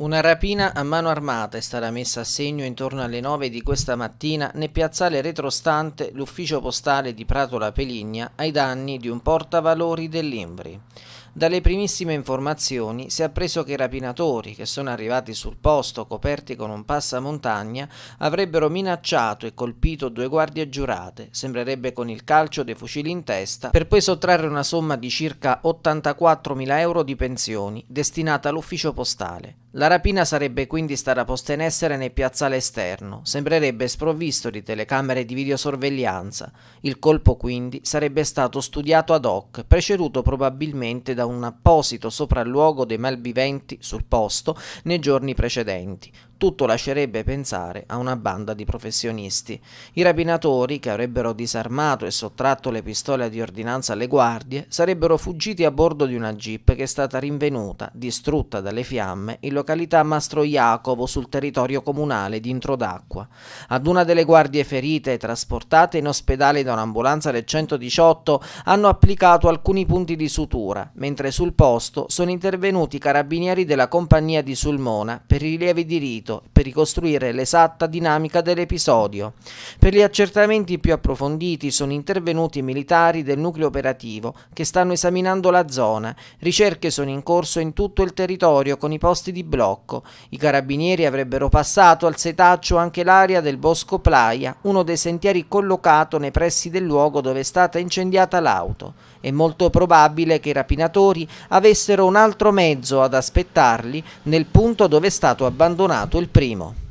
Una rapina a mano armata è stata messa a segno intorno alle 9 di questa mattina nel piazzale retrostante l'ufficio postale di Pratola Peligna ai danni di un portavalori dell'Imbri. Dalle primissime informazioni si è appreso che i rapinatori, che sono arrivati sul posto coperti con un passamontagna, avrebbero minacciato e colpito due guardie giurate, sembrerebbe con il calcio dei fucili in testa, per poi sottrarre una somma di circa 84.000 euro di pensioni destinata all'ufficio postale. La rapina sarebbe quindi stata posta in essere nel piazzale esterno, sembrerebbe sprovvisto di telecamere di videosorveglianza. Il colpo quindi sarebbe stato studiato ad hoc, preceduto probabilmente da un apposito sopralluogo dei malviventi sul posto nei giorni precedenti tutto lascerebbe pensare a una banda di professionisti. I rapinatori, che avrebbero disarmato e sottratto le pistole di ordinanza alle guardie, sarebbero fuggiti a bordo di una jeep che è stata rinvenuta, distrutta dalle fiamme, in località Mastro Jacopo sul territorio comunale di Introdacqua. Ad una delle guardie ferite trasportate in ospedale da un'ambulanza del 118 hanno applicato alcuni punti di sutura, mentre sul posto sono intervenuti i carabinieri della compagnia di Sulmona per rilievi di rito seguito per ricostruire l'esatta dinamica dell'episodio. Per gli accertamenti più approfonditi sono intervenuti militari del nucleo operativo che stanno esaminando la zona. Ricerche sono in corso in tutto il territorio con i posti di blocco. I carabinieri avrebbero passato al setaccio anche l'area del Bosco Playa, uno dei sentieri collocato nei pressi del luogo dove è stata incendiata l'auto. È molto probabile che i rapinatori avessero un altro mezzo ad aspettarli nel punto dove è stato abbandonato il primo